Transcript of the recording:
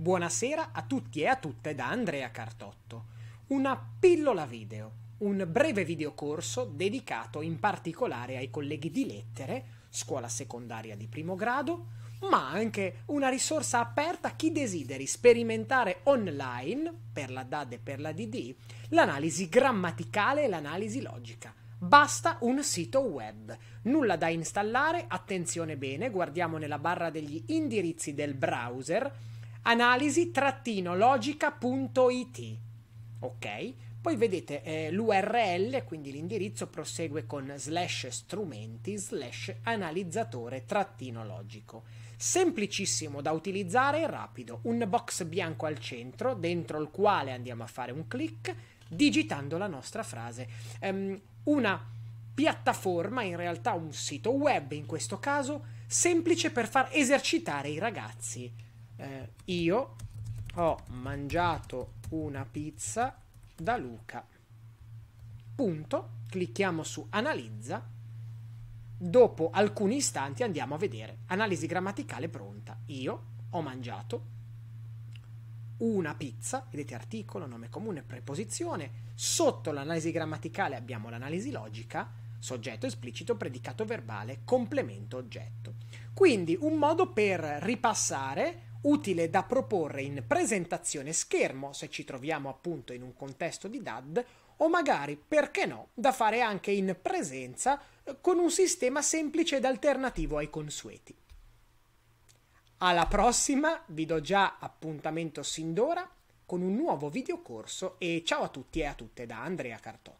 Buonasera a tutti e a tutte da Andrea Cartotto. Una pillola video, un breve videocorso dedicato in particolare ai colleghi di lettere, scuola secondaria di primo grado, ma anche una risorsa aperta a chi desideri sperimentare online, per la DAD e per la DD, l'analisi grammaticale e l'analisi logica. Basta un sito web. Nulla da installare, attenzione bene, guardiamo nella barra degli indirizzi del browser analisi-logica.it. Ok? Poi vedete eh, l'URL, quindi l'indirizzo prosegue con slash strumenti slash analizzatore logico. Semplicissimo da utilizzare e rapido, un box bianco al centro dentro il quale andiamo a fare un clic digitando la nostra frase. Um, una piattaforma, in realtà un sito web in questo caso, semplice per far esercitare i ragazzi eh, io ho mangiato una pizza da Luca. Punto. Clicchiamo su analizza. Dopo alcuni istanti andiamo a vedere. Analisi grammaticale pronta. Io ho mangiato una pizza, vedete articolo, nome comune, preposizione. Sotto l'analisi grammaticale abbiamo l'analisi logica, soggetto esplicito, predicato verbale, complemento oggetto. Quindi un modo per ripassare utile da proporre in presentazione schermo se ci troviamo appunto in un contesto di DAD o magari, perché no, da fare anche in presenza eh, con un sistema semplice ed alternativo ai consueti. Alla prossima, vi do già appuntamento sin d'ora con un nuovo videocorso e ciao a tutti e a tutte da Andrea Cartò.